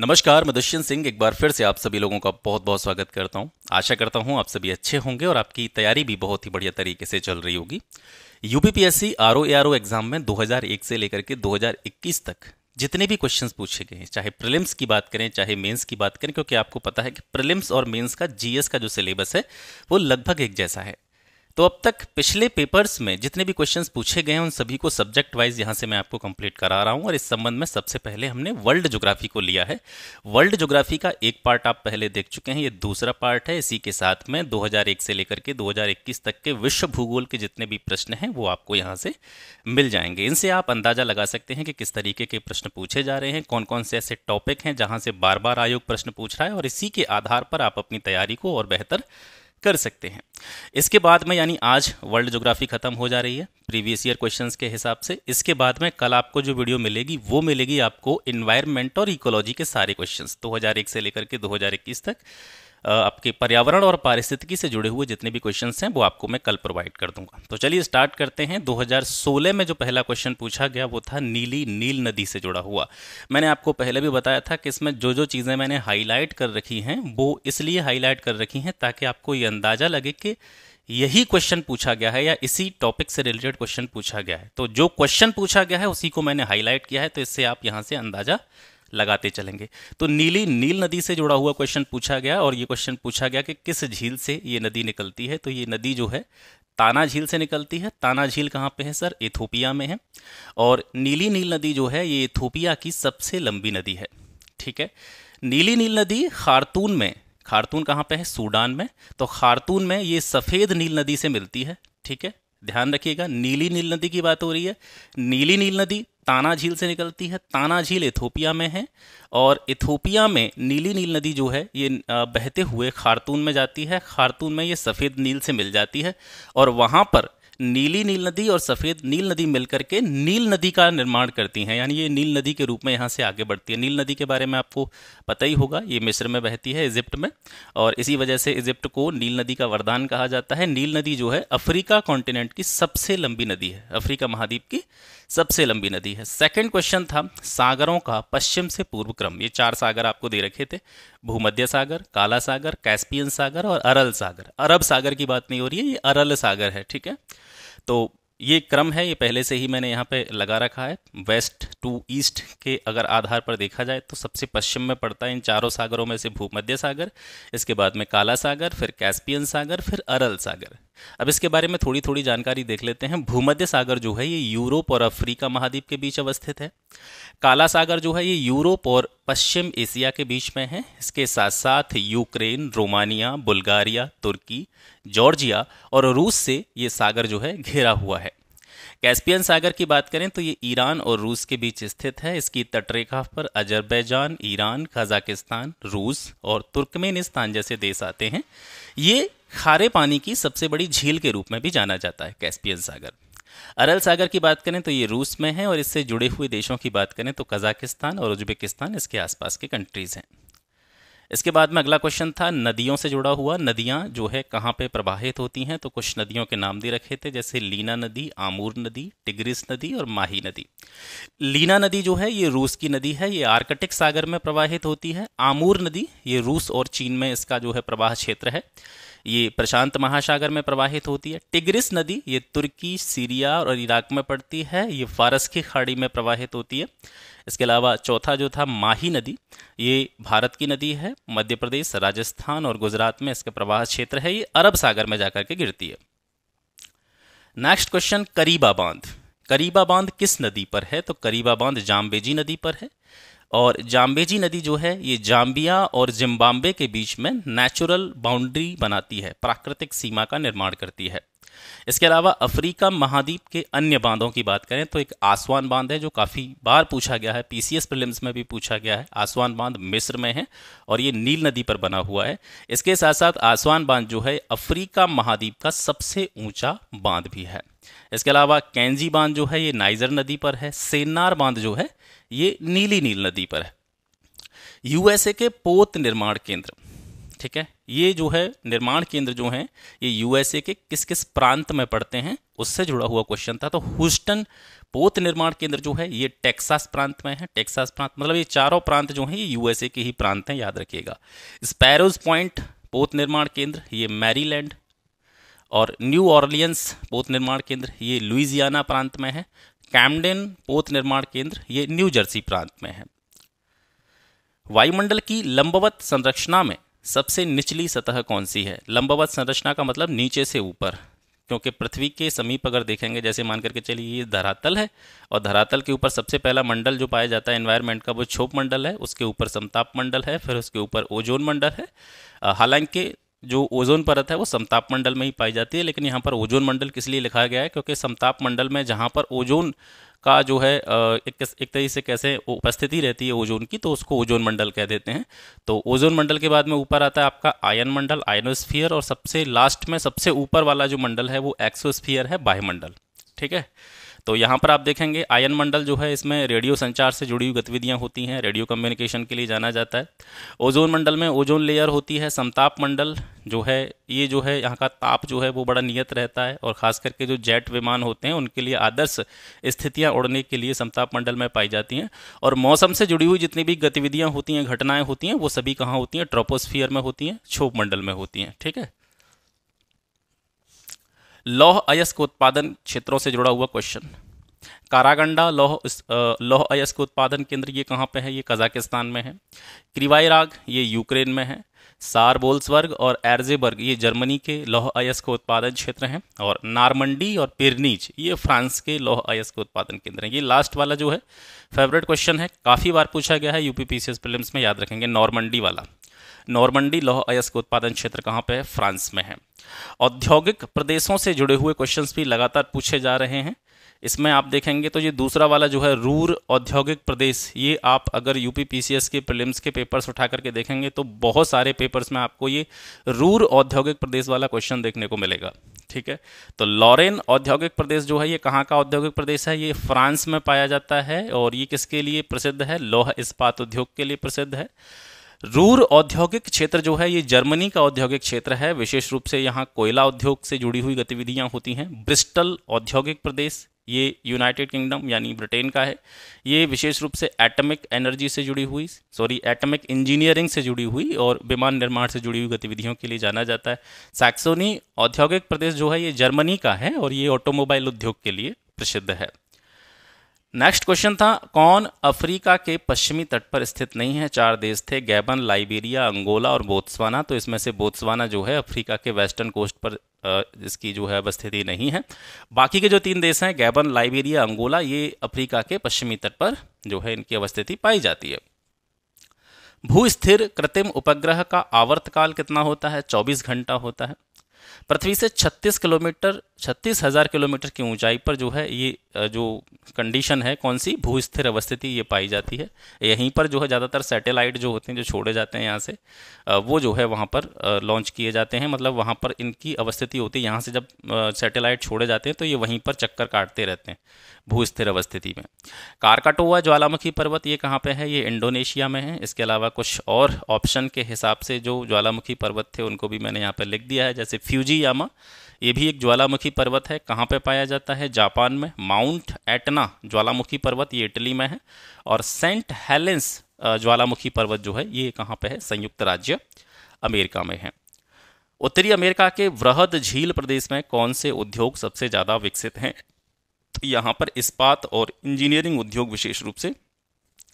नमस्कार मैं दुष्यंत सिंह एक बार फिर से आप सभी लोगों का बहुत बहुत स्वागत करता हूं आशा करता हूं आप सभी अच्छे होंगे और आपकी तैयारी भी बहुत ही बढ़िया तरीके से चल रही होगी यूपीपीएससी आर ओ एग्जाम में 2001 से लेकर के 2021 तक जितने भी क्वेश्चंस पूछे गए हैं चाहे प्रिलिम्स की बात करें चाहे मेंस की बात करें क्योंकि आपको पता है कि प्रिलिम्स और मेंस का जीएस का जो सिलेबस है वो लगभग एक जैसा है तो अब तक पिछले पेपर्स में जितने भी क्वेश्चंस पूछे गए हैं उन सभी को सब्जेक्ट वाइज यहाँ से मैं आपको कंप्लीट करा रहा हूँ और इस संबंध में सबसे पहले हमने वर्ल्ड जोग्राफी को लिया है वर्ल्ड जोग्राफी का एक पार्ट आप पहले देख चुके हैं ये दूसरा पार्ट है इसी के साथ में 2001 से लेकर के 2021 तक के विश्व भूगोल के जितने भी प्रश्न हैं वो आपको यहाँ से मिल जाएंगे इनसे आप अंदाजा लगा सकते हैं कि किस तरीके के प्रश्न पूछे जा रहे हैं कौन कौन से ऐसे टॉपिक हैं जहाँ से बार बार आयोग प्रश्न पूछ रहा है और इसी के आधार पर आप अपनी तैयारी को और बेहतर कर सकते हैं इसके बाद में यानी आज वर्ल्ड ज्योग्राफी खत्म हो जा रही है प्रीवियस ईयर क्वेश्चंस के हिसाब से इसके बाद में कल आपको जो वीडियो मिलेगी वो मिलेगी आपको इन्वायरमेंट और इकोलॉजी के सारे क्वेश्चंस 2001 से लेकर के 2021 तक आपके पर्यावरण और पारिस्थितिकी से जुड़े हुए जितने भी क्वेश्चन हैं वो आपको मैं कल प्रोवाइड कर दूंगा तो चलिए स्टार्ट करते हैं 2016 में जो पहला क्वेश्चन पूछा गया वो था नीली नील नदी से जुड़ा हुआ मैंने आपको पहले भी बताया था कि इसमें जो जो चीज़ें मैंने हाईलाइट कर रखी हैं वो इसलिए हाईलाइट कर रखी हैं ताकि आपको ये अंदाज़ा लगे कि यही क्वेश्चन पूछा गया है या इसी टॉपिक से रिलेटेड क्वेश्चन पूछा गया है तो जो क्वेश्चन पूछा गया है उसी को मैंने हाईलाइट किया है तो इससे आप यहाँ से अंदाज़ा लगाते चलेंगे तो नीली नील नदी से जुड़ा हुआ क्वेश्चन पूछा गया और ये क्वेश्चन पूछा गया कि किस झील से ये नदी निकलती है तो ये नदी जो है ताना झील से निकलती है ताना झील कहाँ पे है सर इथोपिया में है और नीली नील नदी जो है ये इथोपिया की सबसे लंबी नदी है ठीक है नीली नील नदी खारतून में खारतून कहाँ पे है सूडान में तो खारतून में ये सफ़ेद नील नदी से मिलती है ठीक है ध्यान रखिएगा नीली नील नदी की बात हो रही है नीली नील नदी ताना झील से निकलती है ताना झील इथोपिया में है और इथोपिया में नीली नील नदी जो है ये बहते हुए खारतून में जाती है खारतून में ये सफ़ेद नील से मिल जाती है और वहाँ पर नीली नील नदी और सफ़ेद नील नदी मिलकर के नील नदी का निर्माण करती हैं यानी ये नील नदी के रूप में यहाँ से आगे बढ़ती है नील नदी के बारे में आपको पता ही होगा ये मिस्र में बहती है इजिप्ट में और इसी वजह से इजिप्ट को नील नदी का वरदान कहा जाता है नील नदी जो है अफ्रीका कॉन्टिनेंट की सबसे लंबी नदी है अफ्रीका महाद्वीप की सबसे लंबी नदी है सेकेंड क्वेश्चन था सागरों का पश्चिम से पूर्व क्रम ये चार सागर आपको दे रखे थे भूमध्य सागर काला सागर कैस्पियन सागर और अरल सागर अरब सागर की बात नहीं हो रही है ये अरल सागर है ठीक है तो ये क्रम है ये पहले से ही मैंने यहाँ पे लगा रखा है वेस्ट टू ईस्ट के अगर आधार पर देखा जाए तो सबसे पश्चिम में पड़ता है इन चारों सागरों में से भूमध्य सागर इसके बाद में काला सागर फिर कैस्पियन सागर फिर अरल सागर अब इसके बारे में थोड़ी थोड़ी जानकारी देख लेते हैं भूमध्य सागर जो है ये यूरोप और अफ्रीका महाद्वीप के बीच अवस्थित है काला सागर जो है ये यूरोप और पश्चिम एशिया के बीच में है इसके साथ साथ यूक्रेन रोमानिया बुल्गारिया तुर्की जॉर्जिया और रूस से ये सागर जो है घिरा हुआ है कैस्पियन सागर की बात करें तो ये ईरान और रूस के बीच स्थित है इसकी तटरेखा पर अजरबैजान ईरान कजाकिस्तान रूस और तुर्कमेनिस्तान जैसे देश आते हैं ये खारे पानी की सबसे बड़ी झील के रूप में भी जाना जाता है कैस्पियन सागर अरल सागर की बात करें तो ये रूस में है और इससे जुड़े हुए देशों की बात करें तो कजाकिस्तान और उज्बेकिस्तान इसके आसपास के कंट्रीज़ हैं इसके बाद में अगला क्वेश्चन था नदियों से जुड़ा हुआ नदियां जो है कहाँ पे प्रवाहित होती हैं तो कुछ नदियों के नाम दे रखे थे जैसे लीना नदी आमूर नदी टिग्रिस नदी और माही नदी लीना नदी जो है ये रूस की नदी है ये आर्कटिक सागर में प्रवाहित होती है आमूर नदी ये रूस और चीन में इसका जो है प्रवाह क्षेत्र है ये प्रशांत महासागर में प्रवाहित होती है टिग्रिस नदी ये तुर्की सीरिया और इराक में पड़ती है ये फारस की खाड़ी में प्रवाहित होती है इसके अलावा चौथा जो था माही नदी ये भारत की नदी है मध्य प्रदेश राजस्थान और गुजरात में इसका प्रवाह क्षेत्र है ये अरब सागर में जाकर के गिरती है नेक्स्ट क्वेश्चन करीबा बांध करीबा बांध किस नदी पर है तो करीबा बांध जाम्बेजी नदी पर है और जाम्बेजी नदी जो है ये जाम्बिया और जिम्बाब्वे के बीच में नेचुरल बाउंड्री बनाती है प्राकृतिक सीमा का निर्माण करती है इसके अलावा अफ्रीका महाद्वीप के अन्य बांधों की बात करें तो एक आसवान बांध है जो काफ़ी बार पूछा गया है पीसीएस प्रिलिम्स में भी पूछा गया है आसवान बांध मिस्र में है और ये नील नदी पर बना हुआ है इसके साथ साथ आसवान बांध जो है अफ्रीका महाद्वीप का सबसे ऊंचा बांध भी है इसके अलावा कैंजी बांध जो है ये नाइजर नदी पर है सेनार बांध जो है ये नीली नील नदी पर है यूएसए के पोत निर्माण केंद्र ठीक है ये जो है निर्माण केंद्र जो है ये यूएसए के किस किस प्रांत में पड़ते हैं उससे जुड़ा हुआ क्वेश्चन था तो ह्यूस्टन पोत निर्माण केंद्र जो है ये टेक्सास प्रांत में है टेक्सास प्रांत मतलब ये चारों प्रांत जो है ये यूएसए के ही प्रांत हैं याद रखिएगा स्पैरोज पॉइंट पोत निर्माण केंद्र ये मैरीलैंड और न्यू ऑर्लियंस पोत निर्माण केंद्र ये लुइजियाना प्रांत में है कैमडेन पोत निर्माण केंद्र ये न्यू जर्सी प्रांत में है वायुमंडल की लंबवत संरचना में सबसे निचली सतह कौन सी है लंबवत संरचना का मतलब नीचे से ऊपर क्योंकि पृथ्वी के समीप अगर देखेंगे जैसे मान करके चलिए ये धरातल है और धरातल के ऊपर सबसे पहला मंडल जो पाया जाता है एनवायरनमेंट का वो क्षोभ मंडल है उसके ऊपर समताप मंडल है फिर उसके ऊपर ओजोन मंडल है हालांकि जो ओजोन परत है वो समताप मंडल में ही पाई जाती है लेकिन यहाँ पर ओजोन मंडल किस लिए लिखा गया है क्योंकि समताप मंडल में जहाँ पर ओजोन का जो है एक एक तरीके से कैसे उपस्थिति रहती है ओजोन की तो उसको ओजोन मंडल कह देते हैं तो ओजोन मंडल के बाद में ऊपर आता है आपका आयन मंडल आयनोस्फियर और सबसे लास्ट में सबसे ऊपर वाला जो मंडल है वो एक्सोस्फियर है बाह्यमंडल ठीक है तो यहाँ पर आप देखेंगे आयन मंडल जो है इसमें रेडियो संचार से जुड़ी हुई गतिविधियाँ होती हैं रेडियो कम्युनिकेशन के लिए जाना जाता है ओजोन मंडल में ओजोन लेयर होती है समताप मंडल जो है ये जो है यहाँ का ताप जो है वो बड़ा नियत रहता है और ख़ास करके जो जेट विमान होते हैं उनके लिए आदर्श स्थितियाँ उड़ने के लिए समताप मंडल में पाई जाती हैं और मौसम से जुड़ी हुई जितनी भी गतिविधियाँ होती हैं घटनाएँ होती हैं वो सभी कहाँ होती हैं ट्रोपोस्फियर में होती हैं क्षोभ मंडल में होती हैं ठीक है लौह अयस्क उत्पादन क्षेत्रों से जुड़ा हुआ क्वेश्चन कारागंडा लौह लौह अयस्क उत्पादन केंद्र ये कहाँ पे है ये कजाकिस्तान में है क्रिवाई ये यूक्रेन में है सार बोल्सबर्ग और एर्जेबर्ग ये जर्मनी के लौह अयस्क उत्पादन क्षेत्र हैं और नारमंडी और पिरनीच ये फ्रांस के लौह अयस्क उत्पादन केंद्र हैं ये लास्ट वाला जो है फेवरेट क्वेश्चन है काफ़ी बार पूछा गया है यूपी पी प्रीलिम्स में याद रखेंगे नॉर्मंडी वाला नॉर्मंडी लौह अयस्क उत्पादन क्षेत्र कहाँ पे है फ्रांस में है औद्योगिक प्रदेशों से जुड़े हुए क्वेश्चन भी लगातार पूछे जा रहे हैं इसमें आप देखेंगे तो ये दूसरा वाला जो है रूर औद्योगिक प्रदेश ये आप अगर यूपी पीसीएस के प्रीलिम्स के पेपर्स उठा करके देखेंगे तो बहुत सारे पेपर्स में आपको ये रूर औद्योगिक प्रदेश वाला क्वेश्चन देखने को मिलेगा ठीक है तो लॉरेन औद्योगिक प्रदेश जो है ये कहाँ का औद्योगिक प्रदेश है ये फ्रांस में पाया जाता है और ये किसके लिए प्रसिद्ध है लौह इस्पात उद्योग के लिए प्रसिद्ध है रूर औद्योगिक क्षेत्र जो है ये जर्मनी का औद्योगिक क्षेत्र है विशेष रूप से यहाँ कोयला उद्योग से जुड़ी हुई गतिविधियाँ होती हैं ब्रिस्टल औद्योगिक प्रदेश ये यूनाइटेड किंगडम यानी ब्रिटेन का है ये विशेष रूप से एटमिक एनर्जी से जुड़ी हुई सॉरी एटमिक इंजीनियरिंग से जुड़ी हुई और विमान निर्माण से जुड़ी हुई गतिविधियों के लिए जाना जाता है सैक्सोनी औद्योगिक प्रदेश जो है ये जर्मनी का है और ये ऑटोमोबाइल उद्योग के लिए प्रसिद्ध है नेक्स्ट क्वेश्चन था कौन अफ्रीका के पश्चिमी तट पर स्थित नहीं है चार देश थे गैबन लाइबेरिया अंगोला और बोत्सवाना तो इसमें से बोत्सवाना जो है अफ्रीका के वेस्टर्न कोस्ट पर इसकी जो है अवस्थिति नहीं है बाकी के जो तीन देश हैं गैबन लाइबेरिया अंगोला ये अफ्रीका के पश्चिमी तट पर जो है इनकी अवस्थिति पाई जाती है भूस्थिर कृत्रिम उपग्रह का आवर्तकाल कितना होता है 24 घंटा होता है पृथ्वी से 36 किलोमीटर छत्तीस हज़ार किलोमीटर की ऊंचाई पर जो है ये जो कंडीशन है कौन सी भूस्थिर अवस्थिति ये पाई जाती है यहीं पर जो है ज़्यादातर सैटेलाइट जो होते हैं जो छोड़े जाते हैं यहाँ से वो जो है वहाँ पर लॉन्च किए जाते हैं मतलब वहाँ पर इनकी अवस्थिति होती है यहाँ से जब सैटेलाइट छोड़े जाते हैं तो ये वहीं पर चक्कर काटते रहते हैं भूस्थिर अवस्थिति में कारकाटोवा ज्वालामुखी पर्वत ये कहाँ पर है ये इंडोनेशिया में है इसके अलावा कुछ और ऑप्शन के हिसाब से जो ज्वालामुखी पर्वत थे उनको भी मैंने यहाँ पर लिख दिया है जैसे फ्यूजी फुजियामा ये भी एक ज्वालामुखी पर्वत है कहाँ पे पाया जाता है जापान में माउंट एटना ज्वालामुखी पर्वत ये इटली में है और सेंट हेलेंस ज्वालामुखी पर्वत जो है ये कहाँ पे है संयुक्त राज्य अमेरिका में है उत्तरी अमेरिका के वृहद झील प्रदेश में कौन से उद्योग सबसे ज़्यादा विकसित हैं तो यहाँ पर इस्पात और इंजीनियरिंग उद्योग विशेष रूप से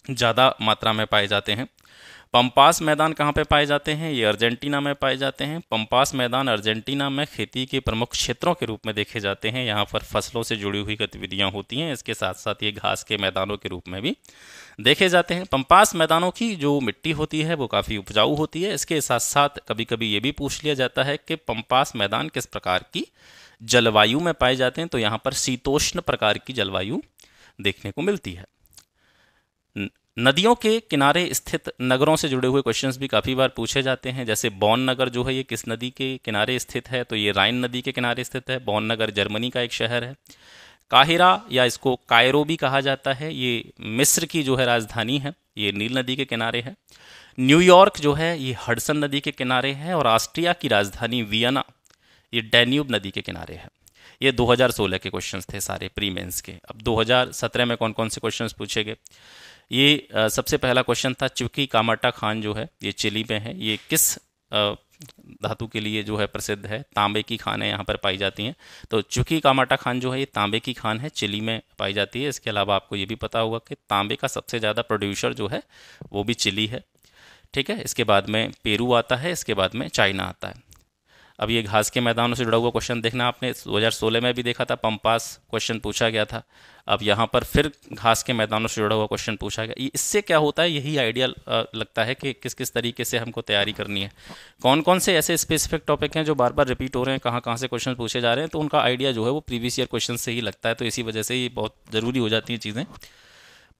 ज़्यादा मात्रा में पाए जाते हैं पम्पास मैदान कहाँ पे पाए जाते हैं ये अर्जेंटीना में पाए जाते हैं पम्पास मैदान अर्जेंटीना में खेती के प्रमुख क्षेत्रों के रूप में देखे जाते हैं यहाँ पर फसलों से जुड़ी हुई गतिविधियाँ होती हैं इसके साथ साथ ये घास के मैदानों के रूप में भी देखे जाते हैं पम्पास मैदानों की जो मिट्टी होती है वो काफ़ी उपजाऊ होती है इसके साथ साथ कभी कभी ये भी पूछ लिया जाता है कि पम्पास मैदान किस प्रकार की जलवायु में पाए जाते हैं तो यहाँ पर शीतोष्ण प्रकार की जलवायु देखने को मिलती है नदियों के किनारे स्थित नगरों से जुड़े हुए क्वेश्चंस भी काफ़ी बार पूछे जाते हैं जैसे बॉन नगर जो है ये किस नदी के किनारे स्थित है तो ये राइन नदी के किनारे स्थित है बॉन नगर जर्मनी का एक शहर है काहिरा या इसको कायरो भी कहा जाता है ये मिस्र की जो है राजधानी है ये नील नदी के किनारे है न्यूयॉर्क जो है ये हडसन नदी के किनारे है और ऑस्ट्रिया की राजधानी वियना ये डैन्यूब नदी के किनारे है ये 2016 के क्वेश्चंस थे सारे प्री मेंस के अब 2017 में कौन कौन से क्वेश्चंस पूछे गए ये सबसे पहला क्वेश्चन था चुकी कामाटा खान जो है ये चिली में है ये किस धातु के लिए जो है प्रसिद्ध है तांबे की खानें यहाँ पर पाई जाती हैं तो चुकी कामाटा खान जो है ये तांबे की खान है चिली में पाई जाती है इसके अलावा आपको ये भी पता होगा कि तांबे का सबसे ज़्यादा प्रोड्यूसर जो है वो भी चिली है ठीक है इसके बाद में पेरू आता है इसके बाद में चाइना आता है अब ये घास के मैदानों से जुड़ा हुआ क्वेश्चन देखना आपने 2016 में भी देखा था पंपास क्वेश्चन पूछा गया था अब यहाँ पर फिर घास के मैदानों से जुड़ा हुआ क्वेश्चन पूछा गया इससे क्या होता है यही आइडिया लगता है कि किस किस तरीके से हमको तैयारी करनी है कौन कौन से ऐसे स्पेसिफिक टॉपिक हैं जो बार बार रिपीट हो रहे हैं कहाँ कहाँ से क्वेश्चन पूछे जा रहे हैं तो उनका आइडिया जो है वो प्रीवियस ईयर क्वेश्चन से ही लगता है तो इसी वजह से ये बहुत ज़रूरी हो जाती हैं चीज़ें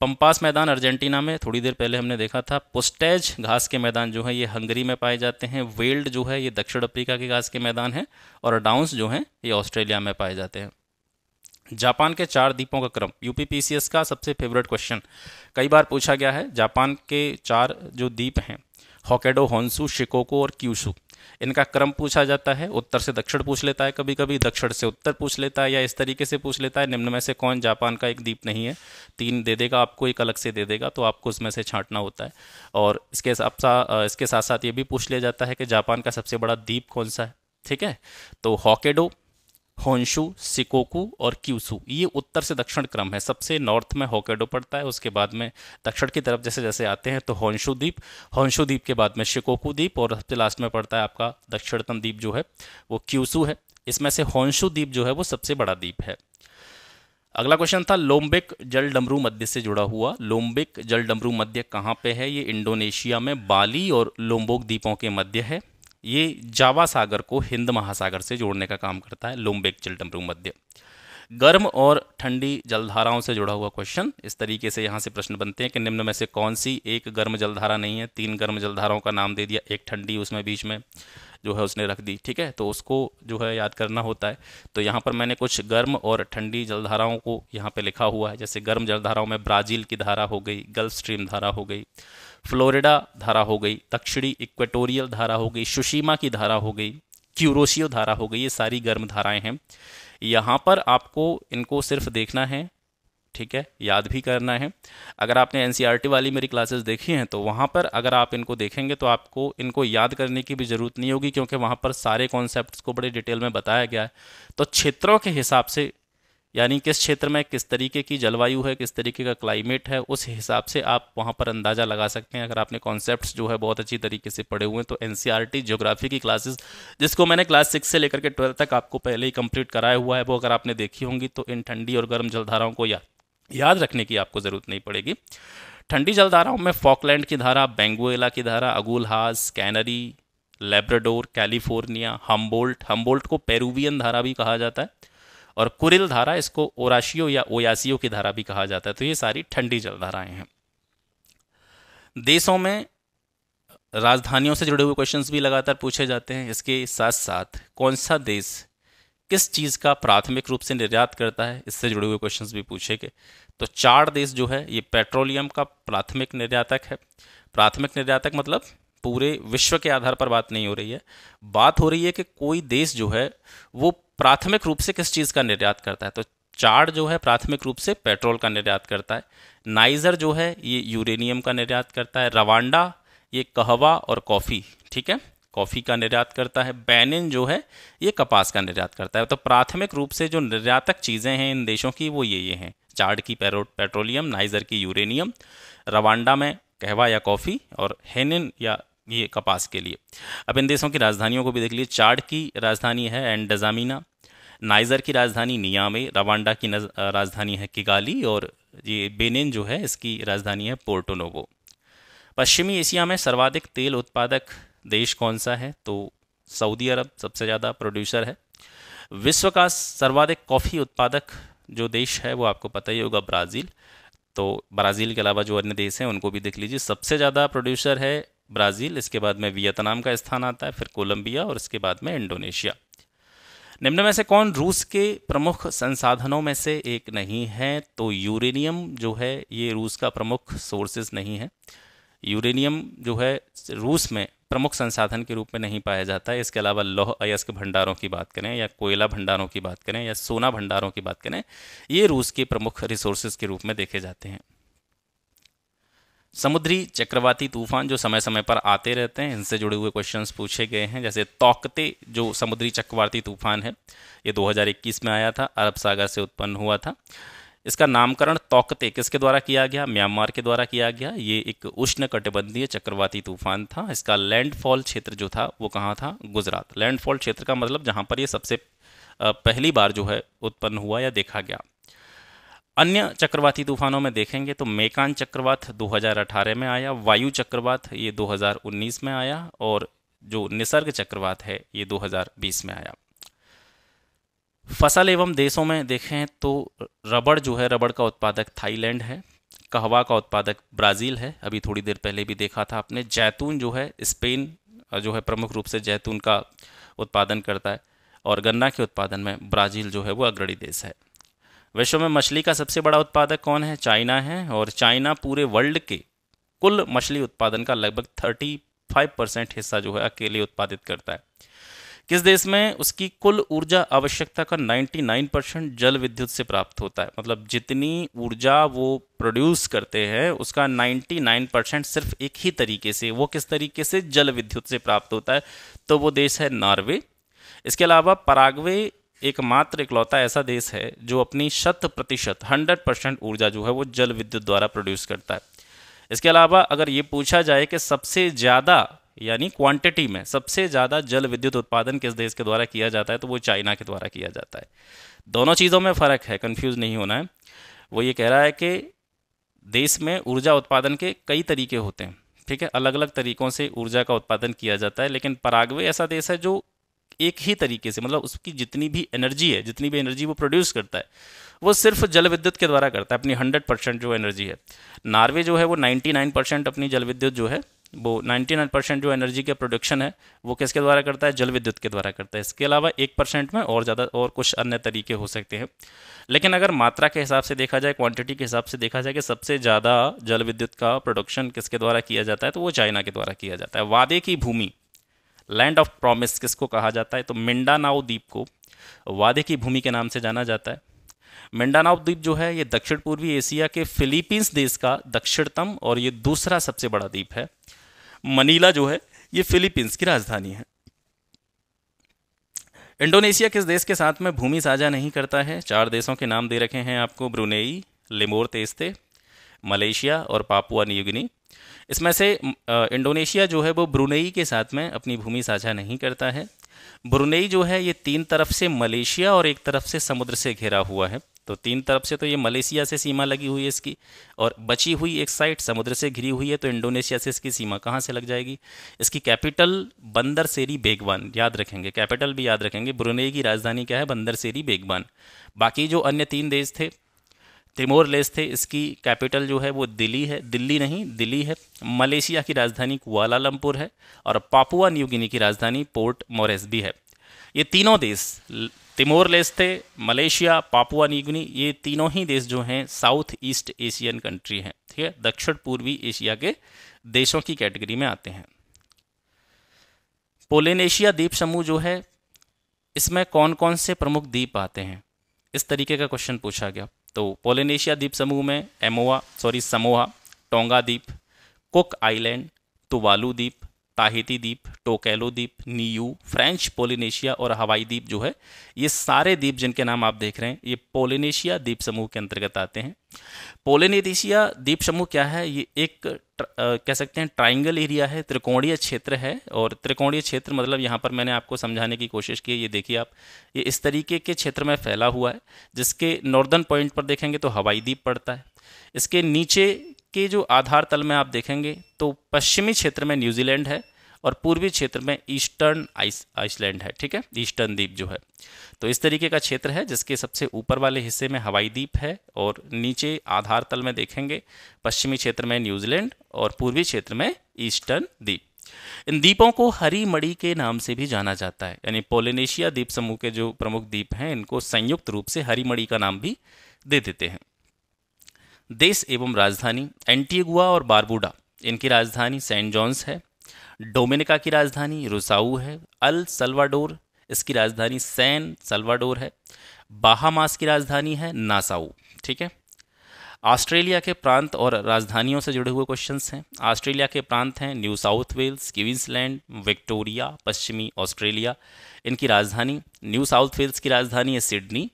पंपास मैदान अर्जेंटीना में थोड़ी देर पहले हमने देखा था पोस्टेज घास के मैदान जो है ये हंगरी में पाए जाते हैं वेल्ड जो है ये दक्षिण अफ्रीका के घास के मैदान है और डाउंस जो हैं ये ऑस्ट्रेलिया में पाए जाते हैं जापान के चार द्वीपों का क्रम यूपीपीसीएस का सबसे फेवरेट क्वेश्चन कई बार पूछा गया है जापान के चार जो द्वीप हैं हॉकेडो हॉन्सू शिकोको और क्यूसू इनका क्रम पूछा जाता है उत्तर से दक्षिण पूछ लेता है कभी कभी दक्षिण से उत्तर पूछ लेता है या इस तरीके से पूछ लेता है निम्न में से कौन जापान का एक द्वीप नहीं है तीन दे देगा आपको एक अलग से दे देगा तो आपको उसमें से छांटना होता है और इसके साथ इसके साथ साथ ये भी पूछ लिया जाता है कि जापान का सबसे बड़ा द्वीप कौन सा है ठीक है तो हॉकेडो होन्शु सिकोकू और क्यूसू ये उत्तर से दक्षिण क्रम है सबसे नॉर्थ में होकेडो पड़ता है उसके बाद में दक्षिण की तरफ जैसे जैसे आते हैं तो होन्शु द्वीप होन्शु द्वीप के बाद में शिकोकू द्वीप और सबसे लास्ट में पड़ता है आपका दक्षिणतम द्वीप जो है वो क्यूसू है इसमें से होन्शु द्वीप जो है वो सबसे बड़ा द्वीप है अगला क्वेश्चन था लोम्बिक जल डमरू मध्य से जुड़ा हुआ लोम्बिक जल डमरू मध्य कहाँ पे है ये इंडोनेशिया में बाली और लोम्बोक द्वीपों के मध्य है ये जावा सागर को हिंद महासागर से जोड़ने का काम करता है लोम्बेक चिल्टमरू मध्य गर्म और ठंडी जलधाराओं से जुड़ा हुआ क्वेश्चन इस तरीके से यहाँ से प्रश्न बनते हैं कि निम्न में से कौन सी एक गर्म जलधारा नहीं है तीन गर्म जलधाराओं का नाम दे दिया एक ठंडी उसमें बीच में जो है उसने रख दी ठीक है तो उसको जो है याद करना होता है तो यहाँ पर मैंने कुछ गर्म और ठंडी जलधाराओं को यहाँ पे लिखा हुआ है जैसे गर्म जलधाराओं में ब्राज़ील की धारा हो गई गल्फ स्ट्रीम धारा हो गई फ्लोरिडा धारा हो गई दक्षिणी इक्वेटोरियल धारा हो गई सुशीमा की धारा हो गई क्यूरोशियो धारा हो गई ये सारी गर्म धाराएं हैं यहाँ पर आपको इनको सिर्फ देखना है ठीक है याद भी करना है अगर आपने एन e वाली मेरी क्लासेस देखी हैं तो वहाँ पर अगर आप इनको देखेंगे तो आपको इनको याद करने की भी ज़रूरत नहीं होगी क्योंकि वहाँ पर सारे कॉन्सेप्ट को बड़े डिटेल में बताया गया है तो क्षेत्रों के हिसाब से यानी किस क्षेत्र में किस तरीके की जलवायु है किस तरीके का क्लाइमेट है उस हिसाब से आप वहाँ पर अंदाज़ा लगा सकते हैं अगर आपने कॉन्सेप्ट्स जो है बहुत अच्छी तरीके से पढ़े हुए हैं तो एन ज्योग्राफी e की क्लासेस जिसको मैंने क्लास सिक्स से लेकर के ट्वेल्थ तक आपको पहले ही कंप्लीट कराया हुआ है वो अगर आपने देखी होंगी तो इन ठंडी और गर्म जलधाराओं को याद याद रखने की आपको ज़रूरत नहीं पड़ेगी ठंडी जलधाराओं में फॉकलैंड की धारा बेंगुएला की धारा Agulhas Canary Labrador California Humboldt Humboldt को पेरूवियन धारा भी कहा जाता है और कुरिल धारा इसको ओराशियो या ओयासियो की धारा भी कहा जाता है तो ये सारी ठंडी जलधाराएं हैं देशों में राजधानियों से जुड़े हुए क्वेश्चंस भी लगातार पूछे जाते हैं इसके साथ साथ कौन सा देश किस चीज़ का प्राथमिक रूप से निर्यात करता है इससे जुड़े हुए क्वेश्चंस भी पूछे तो चार देश जो है ये पेट्रोलियम का प्राथमिक निर्यातक है प्राथमिक निर्यातक मतलब पूरे विश्व के आधार पर बात नहीं हो रही है बात हो रही है कि कोई देश जो है वो प्राथमिक रूप से किस चीज़ का निर्यात करता है तो चाड जो है प्राथमिक रूप से पेट्रोल का निर्यात करता है नाइजर जो है ये यूरेनियम का निर्यात करता है रवांडा ये कहवा और कॉफ़ी ठीक है कॉफ़ी का निर्यात करता है बैनिन जो है ये कपास का निर्यात करता है तो प्राथमिक रूप से जो निर्यातक चीज़ें हैं इन देशों की वो ये ये हैं चाड की पेट्रोलियम नाइजर की यूरेनियम रवांडा में कहवा या कॉफ़ी और हेनिन या ये कपास के लिए अब इन देशों की राजधानियों को भी देख लीजिए चाड की राजधानी है एंडज़ामिना नाइजर की राजधानी नियामे रवांडा की राजधानी है किगाली और ये बेनिन जो है इसकी राजधानी है पोर्टोनोवो पश्चिमी एशिया में सर्वाधिक तेल उत्पादक देश कौन सा है तो सऊदी अरब सबसे ज़्यादा प्रोड्यूसर है विश्व का सर्वाधिक कॉफ़ी उत्पादक जो देश है वो आपको पता ही होगा ब्राज़ील तो ब्राज़ील के अलावा जो अन्य देश हैं उनको भी देख लीजिए सबसे ज़्यादा प्रोड्यूसर है ब्राज़ील इसके बाद में वियतनाम का स्थान आता है फिर कोलंबिया और इसके बाद में इंडोनेशिया निम्न में से कौन रूस के प्रमुख संसाधनों में से एक नहीं है तो यूरेनियम जो है ये रूस का प्रमुख सोर्सेज नहीं है यूरेनियम जो है रूस में प्रमुख संसाधन के रूप में नहीं पाया जाता इसके अलावा लौह अयस्क भंडारों की बात करें या कोयला भंडारों की बात करें या सोना भंडारों की बात करें ये रूस के प्रमुख रिसोर्सेज के रूप में देखे जाते हैं समुद्री चक्रवाती तूफान जो समय समय पर आते रहते हैं इनसे जुड़े हुए क्वेश्चंस पूछे गए हैं जैसे तोकते जो समुद्री चक्रवाती तूफान है ये 2021 में आया था अरब सागर से उत्पन्न हुआ था इसका नामकरण तौकते किसके द्वारा किया गया म्यांमार के द्वारा किया गया ये एक उष्ण कटिबंधीय चक्रवाती तूफान था इसका लैंडफॉल क्षेत्र जो था वो कहाँ था गुजरात लैंडफॉल क्षेत्र का मतलब जहाँ पर ये सबसे पहली बार जो है उत्पन्न हुआ या देखा गया अन्य चक्रवाती तूफानों में देखेंगे तो मेकान चक्रवात 2018 में आया वायु चक्रवात ये 2019 में आया और जो निसर्ग चक्रवात है ये 2020 में आया फसल एवं देशों में देखें तो रबड़ जो है रबड़ का उत्पादक थाईलैंड है कहवा का उत्पादक ब्राज़ील है अभी थोड़ी देर पहले भी देखा था आपने जैतून जो है स्पेन जो है प्रमुख रूप से जैतून का उत्पादन करता है और गन्ना के उत्पादन में ब्राज़ील जो है वो अग्रणी देश है विश्व में मछली का सबसे बड़ा उत्पादक कौन है चाइना है और चाइना पूरे वर्ल्ड के कुल मछली उत्पादन का लगभग थर्टी फाइव परसेंट हिस्सा जो है अकेले उत्पादित करता है किस देश में उसकी कुल ऊर्जा आवश्यकता का 99 परसेंट जल विद्युत से प्राप्त होता है मतलब जितनी ऊर्जा वो प्रोड्यूस करते हैं उसका 99 परसेंट सिर्फ एक ही तरीके से वो किस तरीके से जल विद्युत से प्राप्त होता है तो वो देश है नॉर्वे इसके अलावा पराग्वे एकमात्र इकलौता ऐसा देश है जो अपनी शत प्रतिशत हंड्रेड परसेंट ऊर्जा जो है वो जल विद्युत द्वारा प्रोड्यूस करता है इसके अलावा अगर ये पूछा जाए कि सबसे ज़्यादा यानी क्वांटिटी में सबसे ज़्यादा जल विद्युत उत्पादन किस देश के द्वारा किया जाता है तो वो चाइना के द्वारा किया जाता है दोनों चीज़ों में फ़र्क है कन्फ्यूज़ नहीं होना है वो ये कह रहा है कि देश में ऊर्जा उत्पादन के कई तरीके होते हैं ठीक है अलग अलग तरीक़ों से ऊर्जा का उत्पादन किया जाता है लेकिन परागवे ऐसा देश है जो एक ही तरीके से मतलब उसकी जितनी भी एनर्जी है जितनी भी एनर्जी वो प्रोड्यूस करता है वो सिर्फ जल विद्युत के द्वारा करता है अपनी हंड्रेड परसेंट जो एनर्जी है नार्वे जो है वो नाइन्टी नाइन परसेंट अपनी जल विद्युत जो है वो 99 परसेंट जो एनर्जी के प्रोडक्शन है वो किसके द्वारा करता है जल विद्युत के द्वारा करता है इसके अलावा एक परसेंट में और ज़्यादा और कुछ अन्य तरीके हो सकते हैं लेकिन अगर मात्रा के हिसाब से देखा जाए क्वांटिटी के हिसाब से देखा जाए कि सबसे ज़्यादा जल विद्युत का प्रोडक्शन किसके द्वारा किया जाता है तो वो चाइना के द्वारा किया जाता है वादे की भूमि लैंड ऑफ प्रॉमिस किसको कहा जाता है तो मिंडानाव द्वीप को वादे की भूमि के नाम से जाना जाता है मिंडानाव द्वीप जो है ये दक्षिण पूर्वी एशिया के फिलीपींस देश का दक्षिणतम और ये दूसरा सबसे बड़ा द्वीप है मनीला जो है ये फिलीपींस की राजधानी है इंडोनेशिया किस देश के साथ में भूमि साझा नहीं करता है चार देशों के नाम दे रखे हैं आपको ब्रुनेई लिमोर तेस्ते मलेशिया और पापुआ न्यूगिनी इसमें से इंडोनेशिया जो है वो ब्रुनेई के साथ में अपनी भूमि साझा नहीं करता है ब्रुनेई जो है ये तीन तरफ से मलेशिया और एक तरफ से समुद्र से घिरा हुआ है तो तीन तरफ से तो ये मलेशिया से सीमा लगी हुई है इसकी और बची हुई एक साइड समुद्र से घिरी हुई है तो इंडोनेशिया से इसकी सीमा कहाँ से लग जाएगी इसकी कैपिटल बंदर सेरी बेगवान याद रखेंगे कैपिटल भी याद रखेंगे ब्रुनेई की राजधानी क्या है बंदर सेरी बेगवान बाकी जो अन्य तीन देश थे तिमोर लेस थे इसकी कैपिटल जो है वो दिल्ली है दिल्ली नहीं दिल्ली है मलेशिया की राजधानी कुआलालंपुर है और पापुआ न्यू गिनी की राजधानी पोर्ट भी है ये तीनों देश Timor Leste Malaysia Papua New Guinea ये तीनों ही देश जो हैं साउथ ईस्ट एशियन कंट्री हैं ठीक है दक्षिण पूर्वी एशिया के देशों की कैटेगरी में आते हैं पोलिनेशिया द्वीप समूह जो है इसमें कौन कौन से प्रमुख द्वीप आते हैं इस तरीके का क्वेश्चन पूछा गया तो पोलिनेशिया द्वीप समूह में एमोआ सॉरी समोहा टोंगा द्वीप कुक आइलैंड तुवालू द्वीप ताहिती द्वीप टोकैलो द्वीप नीयू फ्रेंच पोलिनेशिया और हवाई द्वीप जो है ये सारे द्वीप जिनके नाम आप देख रहे हैं ये पोलिनेशिया द्वीप समूह के अंतर्गत आते हैं पोलिनेशिया द्वीप समूह क्या है ये एक आ, कह सकते हैं ट्राइंगल एरिया है त्रिकोणीय क्षेत्र है और त्रिकोणीय क्षेत्र मतलब यहाँ पर मैंने आपको समझाने की कोशिश की ये देखिए आप ये इस तरीके के क्षेत्र में फैला हुआ है जिसके नॉर्दर्न पॉइंट पर देखेंगे तो हवाई द्वीप पड़ता है इसके नीचे के जो आधार तल में आप देखेंगे तो पश्चिमी क्षेत्र में न्यूजीलैंड है और पूर्वी क्षेत्र में ईस्टर्न आइस आइसलैंड है ठीक है ईस्टर्न द्वीप जो है तो इस तरीके का क्षेत्र है जिसके सबसे ऊपर वाले हिस्से में हवाई द्वीप है और नीचे आधार तल में देखेंगे पश्चिमी क्षेत्र में न्यूजीलैंड और पूर्वी क्षेत्र में ईस्टर्न द्वीप इन द्वीपों को हरी मड़ी के नाम से भी जाना जाता है यानी पोलिनेशिया द्वीप समूह के जो प्रमुख द्वीप हैं इनको संयुक्त रूप से हरी मड़ी का नाम भी दे देते हैं देश एवं राजधानी एंटीगुआ और बारबूडा इनकी राजधानी सेंट जॉन्स है डोमिनिका की राजधानी रुसाऊ है अल सल्वाडोर इसकी राजधानी सैन सल्वाडोर है बाहामास की राजधानी है नासाऊ ठीक है ऑस्ट्रेलिया के प्रांत और राजधानियों से जुड़े हुए क्वेश्चंस हैं ऑस्ट्रेलिया के प्रांत हैं New South Wales Queensland Victoria पश्चिमी ऑस्ट्रेलिया इनकी राजधानी न्यू साउथ वेल्स की राजधानी है सिडनी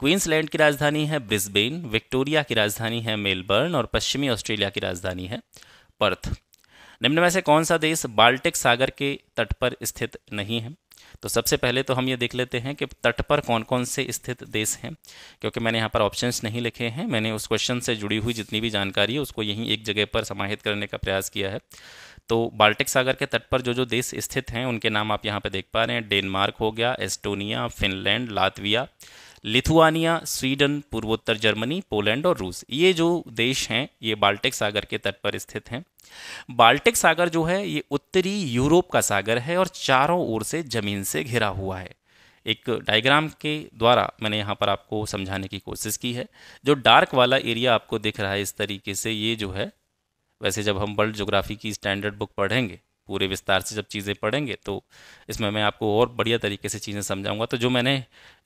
क्वींसलैंड की राजधानी है ब्रिस्बेन विक्टोरिया की राजधानी है मेलबर्न और पश्चिमी ऑस्ट्रेलिया की राजधानी है पर्थ निम्न में से कौन सा देश बाल्टिक सागर के तट पर स्थित नहीं है तो सबसे पहले तो हम ये देख लेते हैं कि तट पर कौन कौन से स्थित देश हैं क्योंकि मैंने यहाँ पर ऑप्शंस नहीं लिखे हैं मैंने उस क्वेश्चन से जुड़ी हुई जितनी भी जानकारी है उसको यहीं एक जगह पर समाहित करने का प्रयास किया है तो बाल्टिक सागर के तट पर जो जो देश स्थित हैं उनके नाम आप यहाँ पर देख पा रहे हैं डेनमार्क हो गया Estonia Finland Latvia Lithuania Sweden पूर्वोत्तर जर्मनी पोलैंड और रूस ये जो देश हैं ये बाल्टिक सागर के तट पर स्थित हैं बाल्टिक सागर जो है ये उत्तरी यूरोप का सागर है और चारों ओर से जमीन से घिरा हुआ है एक डायग्राम के द्वारा मैंने यहाँ पर आपको समझाने की कोशिश की है जो डार्क वाला एरिया आपको दिख रहा है इस तरीके से ये जो है वैसे जब हम वर्ल्ड जोग्राफी की स्टैंडर्ड बुक पढ़ेंगे पूरे विस्तार से जब चीज़ें पढ़ेंगे तो इसमें मैं आपको और बढ़िया तरीके से चीज़ें समझाऊंगा तो जो मैंने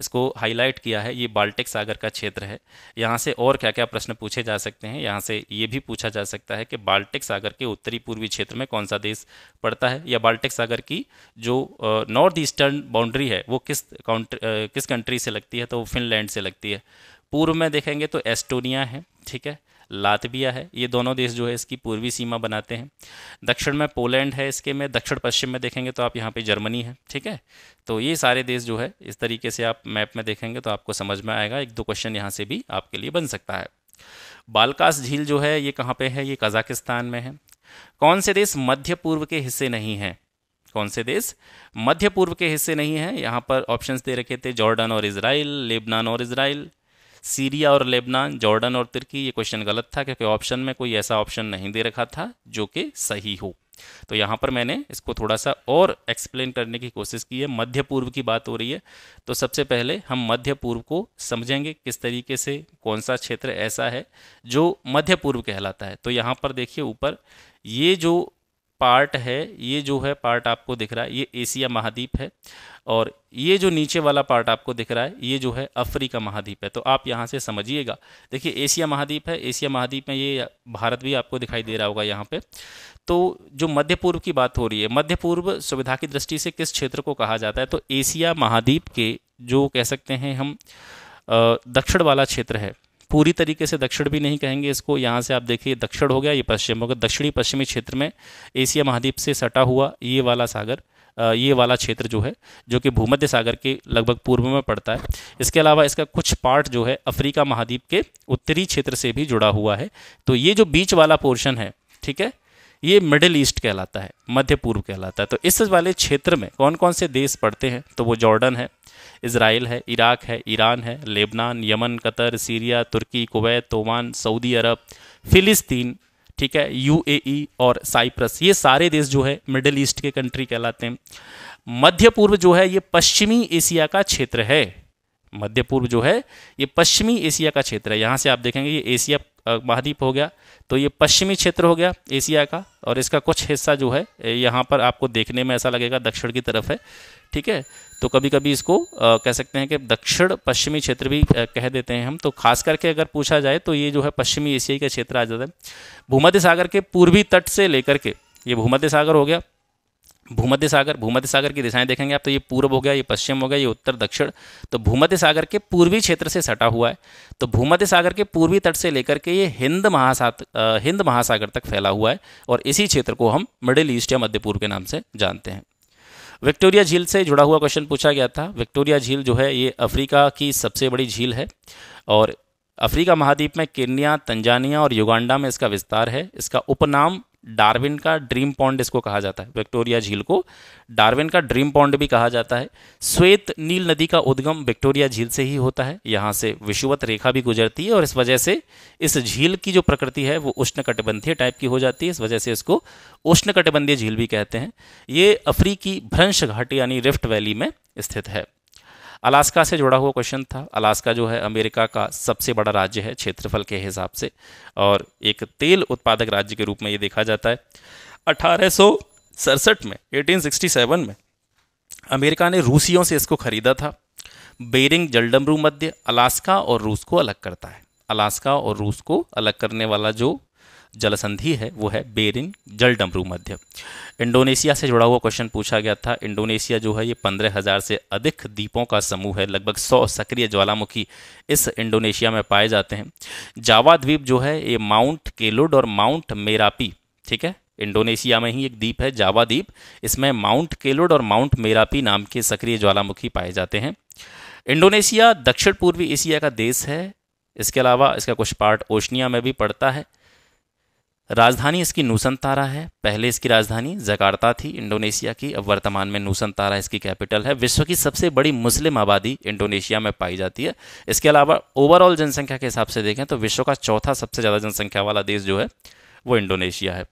इसको हाईलाइट किया है ये बाल्टिक सागर का क्षेत्र है यहाँ से और क्या क्या प्रश्न पूछे जा सकते हैं यहाँ से ये भी पूछा जा सकता है कि बाल्टिक सागर के उत्तरी पूर्वी क्षेत्र में कौन सा देश पड़ता है या बाल्टिक सागर की जो नॉर्थ ईस्टर्न बाउंड्री है वो किस काउंट्री किस कंट्री से लगती है तो वो फिनलैंड से लगती है पूर्व में देखेंगे तो एस्टोनिया है ठीक है लातविया है ये दोनों देश जो है इसकी पूर्वी सीमा बनाते हैं दक्षिण में पोलैंड है इसके में दक्षिण पश्चिम में देखेंगे तो आप यहाँ पे जर्मनी है ठीक है तो ये सारे देश जो है इस तरीके से आप मैप में देखेंगे तो आपको समझ में आएगा एक दो क्वेश्चन यहाँ से भी आपके लिए बन सकता है बालकास झील जो है ये कहाँ पे है ये कजाकिस्तान में है कौन से देश मध्य पूर्व के हिस्से नहीं हैं कौन से देश मध्य पूर्व के हिस्से नहीं हैं यहाँ पर ऑप्शंस दे रखे थे जॉर्डन और इसराइल लेबनान और इसराइल सीरिया और लेबनान जॉर्डन और तुर्की ये क्वेश्चन गलत था क्योंकि ऑप्शन में कोई ऐसा ऑप्शन नहीं दे रखा था जो कि सही हो तो यहाँ पर मैंने इसको थोड़ा सा और एक्सप्लेन करने की कोशिश की है मध्य पूर्व की बात हो रही है तो सबसे पहले हम मध्य पूर्व को समझेंगे किस तरीके से कौन सा क्षेत्र ऐसा है जो मध्य पूर्व कहलाता है तो यहाँ पर देखिए ऊपर ये जो पार्ट है ये जो है पार्ट आपको दिख रहा है ये एशिया महाद्वीप है और ये जो नीचे वाला पार्ट आपको दिख रहा है ये जो है अफ्रीका महाद्वीप है तो आप यहाँ से समझिएगा देखिए एशिया महाद्वीप है एशिया महाद्वीप में ये भारत भी आपको दिखाई दे रहा होगा यहाँ पे तो जो मध्य पूर्व की बात हो रही है मध्य पूर्व सुविधा की दृष्टि से किस क्षेत्र को कहा जाता है तो एशिया महाद्वीप के जो कह सकते हैं हम दक्षिण वाला क्षेत्र है पूरी तरीके से दक्षिण भी नहीं कहेंगे इसको यहाँ से आप देखिए दक्षिण हो गया ये पश्चिम हो गया दक्षिणी पश्चिमी क्षेत्र में एशिया महाद्वीप से सटा हुआ ये वाला सागर ये वाला क्षेत्र जो है जो कि भूमध्य सागर के लगभग पूर्व में पड़ता है इसके अलावा इसका कुछ पार्ट जो है अफ्रीका महाद्वीप के उत्तरी क्षेत्र से भी जुड़ा हुआ है तो ये जो बीच वाला पोर्शन है ठीक है ये मिडिल ईस्ट कहलाता है मध्य पूर्व कहलाता है तो इस वाले क्षेत्र में कौन कौन से देश पड़ते हैं तो वो जॉर्डन है इसराइल है इराक है ईरान है लेबनान यमन कतर सीरिया तुर्की कुवैत ओमान सऊदी अरब फिलिस्तीन ठीक है यूएई और साइप्रस ये सारे देश जो है मिडिल ईस्ट के कंट्री कहलाते हैं मध्य पूर्व जो है ये पश्चिमी एशिया का क्षेत्र है मध्य पूर्व जो है ये पश्चिमी एशिया का क्षेत्र है यहाँ से आप देखेंगे ये एशिया महाद्वीप हो गया तो ये पश्चिमी क्षेत्र हो गया एशिया का और इसका कुछ हिस्सा जो है यहाँ पर आपको देखने में ऐसा लगेगा दक्षिण की तरफ है ठीक है तो कभी कभी इसको आ, कह सकते हैं कि दक्षिण पश्चिमी क्षेत्र भी आ, कह देते हैं हम तो खास करके अगर पूछा जाए तो ये जो है पश्चिमी एशियाई का क्षेत्र आ जाता है भूमध्य सागर के पूर्वी तट से लेकर के ये भूमध्य सागर हो गया भूमध्य सागर भूमध्य सागर की दिशाएं देखेंगे आप तो ये पूर्व हो गया ये पश्चिम हो गया ये उत्तर दक्षिण तो भूमध्य सागर के पूर्वी क्षेत्र से सटा हुआ है तो भूमध्य सागर के पूर्वी तट से लेकर के ये हिंद महासा हिंद महासागर तक फैला हुआ है और इसी क्षेत्र को हम मिडिल ईस्ट या मध्य पूर्व के नाम से जानते हैं विक्टोरिया झील से जुड़ा हुआ क्वेश्चन पूछा गया था विक्टोरिया झील जो है ये अफ्रीका की सबसे बड़ी झील है और अफ्रीका महाद्वीप में केन्या तंजानिया और युगांडा में इसका विस्तार है इसका उपनाम डार्विन का ड्रीम पॉन्ड इसको कहा जाता है विक्टोरिया झील को डार्विन का ड्रीम पॉन्ड भी कहा जाता है श्वेत नील नदी का उद्गम विक्टोरिया झील से ही होता है यहाँ से विषुवत रेखा भी गुजरती है और इस वजह से इस झील की जो प्रकृति है वो उष्णकटिबंधीय टाइप की हो जाती है इस वजह से इसको उष्णकटिबंधीय झील भी कहते हैं ये अफ्रीकी भ्रंश घाटी यानी रिफ्ट वैली में स्थित है अलास्का से जुड़ा हुआ क्वेश्चन था अलास्का जो है अमेरिका का सबसे बड़ा राज्य है क्षेत्रफल के हिसाब से और एक तेल उत्पादक राज्य के रूप में ये देखा जाता है अठारह में एटीन में अमेरिका ने रूसियों से इसको खरीदा था बेरिंग जलडमरू मध्य अलास्का और रूस को अलग करता है अलास्का और रूस को अलग करने वाला जो जलसंधि है वो है बेरिन जल डमरू मध्य इंडोनेशिया से जुड़ा हुआ क्वेश्चन पूछा गया था इंडोनेशिया जो है ये पंद्रह हज़ार से अधिक द्वीपों का समूह है लगभग सौ सक्रिय ज्वालामुखी इस इंडोनेशिया में पाए जाते हैं जावा द्वीप जो है ये माउंट केलुड और माउंट मेरापी ठीक है इंडोनेशिया में ही एक द्वीप है जावा द्वीप इसमें माउंट केलोड और माउंट मेरापी नाम के सक्रिय ज्वालामुखी पाए जाते हैं इंडोनेशिया दक्षिण पूर्वी एशिया का देश है इसके अलावा इसका कुछ पार्ट ओशनिया में भी पड़ता है राजधानी इसकी नूसन तारा है पहले इसकी राजधानी जकार्ता थी इंडोनेशिया की अब वर्तमान में नूसन तारा इसकी कैपिटल है विश्व की सबसे बड़ी मुस्लिम आबादी इंडोनेशिया में पाई जाती है इसके अलावा ओवरऑल जनसंख्या के हिसाब से देखें तो विश्व का चौथा सबसे ज़्यादा जनसंख्या वाला देश जो है वो इंडोनेशिया है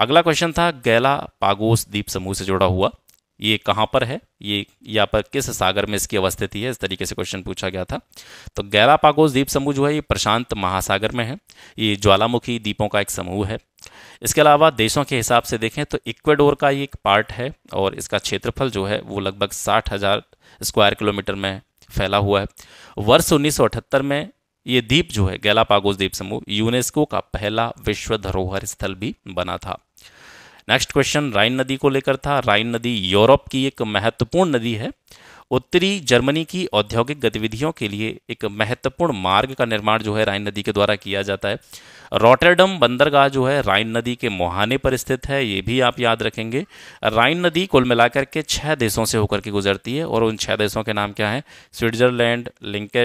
अगला क्वेश्चन था गैला पागोस द्वीप समूह से जुड़ा हुआ ये कहाँ पर है ये यहाँ पर किस सागर में इसकी अवस्थिति है इस तरीके से क्वेश्चन पूछा गया था तो गैलापागोस द्वीप समूह जो है ये प्रशांत महासागर में है ये ज्वालामुखी द्वीपों का एक समूह है इसके अलावा देशों के हिसाब से देखें तो इक्वेडोर का ये एक पार्ट है और इसका क्षेत्रफल जो है वो लगभग साठ हज़ार स्क्वायर किलोमीटर में फैला हुआ है वर्ष उन्नीस में ये द्वीप जो है गैलापागोस द्वीप समूह यूनेस्को का पहला विश्व धरोहर स्थल भी बना था नेक्स्ट क्वेश्चन राइन नदी को लेकर था राइन नदी यूरोप की एक महत्वपूर्ण नदी है उत्तरी जर्मनी की औद्योगिक गतिविधियों के लिए एक महत्वपूर्ण मार्ग का निर्माण जो है राइन नदी के द्वारा किया जाता है रोटरडम बंदरगाह जो है राइन नदी के मुहाने पर स्थित है ये भी आप याद रखेंगे राइन नदी कुल मिलाकर के छः देशों से होकर के गुजरती है और उन छः देशों के नाम क्या हैं Switzerland link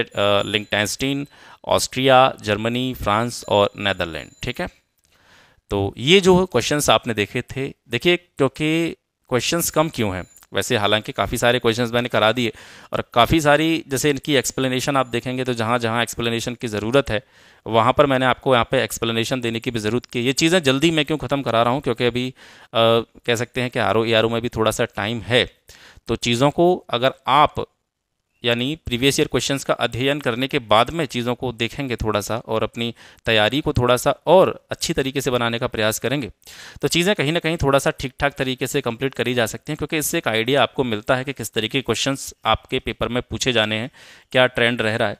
Liechtenstein Austria Germany France और नैदरलैंड ठीक है तो ये जो क्वेश्चंस आपने देखे थे देखिए क्योंकि क्वेश्चंस कम क्यों हैं वैसे हालांकि काफ़ी सारे क्वेश्चंस मैंने करा दिए और काफ़ी सारी जैसे इनकी एक्सप्लेनेशन आप देखेंगे तो जहाँ जहाँ एक्सप्लेनेशन की ज़रूरत है वहाँ पर मैंने आपको यहाँ पे एक्सप्लेनेशन देने की भी ज़रूरत की ये चीज़ें जल्दी मैं क्यों ख़त्म करा रहा हूँ क्योंकि अभी आ, कह सकते हैं कि आर ओ में भी थोड़ा सा टाइम है तो चीज़ों को अगर आप यानी प्रीवियस ईयर क्वेश्चंस का अध्ययन करने के बाद में चीज़ों को देखेंगे थोड़ा सा और अपनी तैयारी को थोड़ा सा और अच्छी तरीके से बनाने का प्रयास करेंगे तो चीज़ें कहीं ना कहीं थोड़ा सा ठीक ठाक तरीके से कंप्लीट करी जा सकती हैं क्योंकि इससे एक आइडिया आपको मिलता है कि किस तरीके के क्वेश्चन आपके पेपर में पूछे जाने हैं क्या ट्रेंड रह रहा है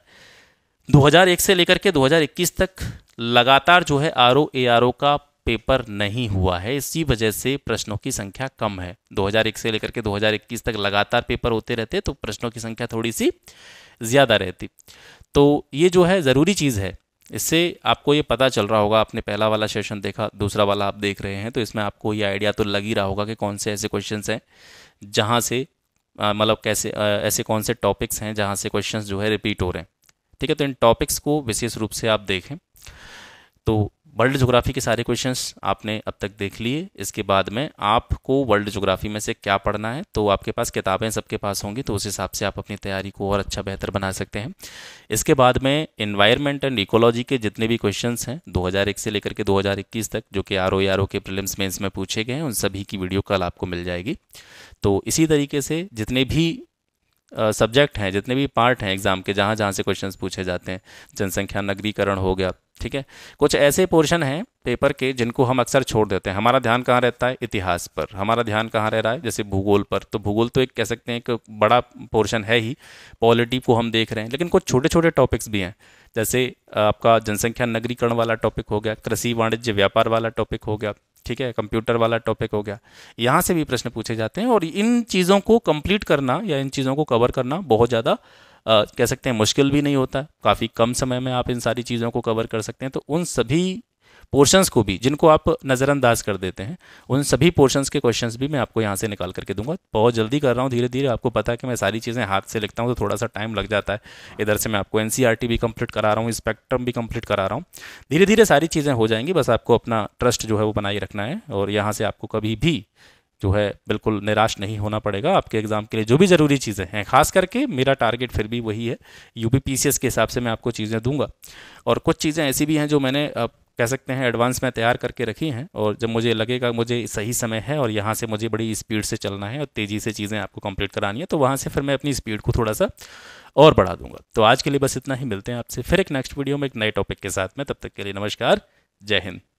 2001 से लेकर के 2021 तक लगातार जो है R O A R O का पेपर नहीं हुआ है इसी वजह से प्रश्नों की संख्या कम है 2001 से लेकर के 2021 तक लगातार पेपर होते रहते तो प्रश्नों की संख्या थोड़ी सी ज़्यादा रहती तो ये जो है ज़रूरी चीज़ है इससे आपको ये पता चल रहा होगा आपने पहला वाला सेशन देखा दूसरा वाला आप देख रहे हैं तो इसमें आपको ये आइडिया तो लग ही रहा होगा कि कौन से ऐसे क्वेश्चंस हैं जहाँ से मतलब कैसे ऐसे कौन से टॉपिक्स हैं जहाँ से क्वेश्चंस जो है रिपीट हो रहे हैं ठीक है तो इन टॉपिक्स को विशेष रूप से आप देखें तो वर्ल्ड जोग्राफी के सारे क्वेश्चंस आपने अब तक देख लिए इसके बाद में आपको वर्ल्ड जोग्राफी में से क्या पढ़ना है तो आपके पास किताबें सबके पास होंगी तो उस हिसाब से आप अपनी तैयारी को और अच्छा बेहतर बना सकते हैं इसके बाद में इन्वायरमेंट एंड इकोलॉजी के जितने भी क्वेश्चन हैं दो से लेकर के दो तक जो कि आर ओ आर ओ के प्रिलिम्स मेंस में पूछे गए हैं उन सभी की वीडियो कल आपको मिल जाएगी तो इसी तरीके से जितने भी सब्जेक्ट हैं जितने भी पार्ट हैं एग्ज़ाम के जहाँ जहाँ से क्वेश्चन पूछे जाते हैं जनसंख्या नगरीकरण हो गया ठीक है कुछ ऐसे पोर्शन हैं पेपर के जिनको हम अक्सर छोड़ देते हैं हमारा ध्यान कहाँ रहता है इतिहास पर हमारा ध्यान कहाँ रह रहा है जैसे भूगोल पर तो भूगोल तो एक कह सकते हैं एक बड़ा पोर्शन है ही पॉलिटी को हम देख रहे हैं लेकिन कुछ छोटे छोटे टॉपिक्स भी हैं जैसे आपका जनसंख्या नगरीकरण वाला टॉपिक हो गया कृषि वाणिज्य व्यापार वाला टॉपिक हो गया ठीक है कंप्यूटर वाला टॉपिक हो गया यहाँ से भी प्रश्न पूछे जाते हैं और इन चीज़ों को कंप्लीट करना या इन चीज़ों को कवर करना बहुत ज़्यादा कह सकते हैं मुश्किल भी नहीं होता काफ़ी कम समय में आप इन सारी चीज़ों को कवर कर सकते हैं तो उन सभी पोर्शंस को भी जिनको आप नज़रअंदाज कर देते हैं उन सभी पोर्शंस के क्वेश्चंस भी मैं आपको यहाँ से निकाल करके दूंगा बहुत जल्दी कर रहा हूँ धीरे धीरे आपको पता है कि मैं सारी चीज़ें हाथ से लिखता हूँ तो थोड़ा सा टाइम लग जाता है इधर से मैं आपको एन e भी कंप्लीट करा रहा हूँ स्पेक्ट्रम भी कंप्लीट करा रहा हूँ धीरे धीरे सारी चीज़ें हो जाएंगी बस आपको अपना ट्रस्ट जो है वो बनाए रखना है और यहाँ से आपको कभी भी जो है बिल्कुल निराश नहीं होना पड़ेगा आपके एग्ज़ाम के लिए जो भी ज़रूरी चीज़ें हैं खास करके मेरा टारगेट फिर भी वही है यू के हिसाब से मैं आपको चीज़ें दूंगा और कुछ चीज़ें ऐसी भी हैं जो मैंने कह सकते हैं एडवांस में तैयार करके रखी हैं और जब मुझे लगेगा मुझे सही समय है और यहाँ से मुझे बड़ी स्पीड से चलना है और तेज़ी से चीज़ें आपको कंप्लीट करानी है तो वहाँ से फिर मैं अपनी स्पीड को थोड़ा सा और बढ़ा दूंगा तो आज के लिए बस इतना ही मिलते हैं आपसे फिर एक नेक्स्ट वीडियो में एक नए टॉपिक के साथ में तब तक के लिए नमस्कार जय हिंद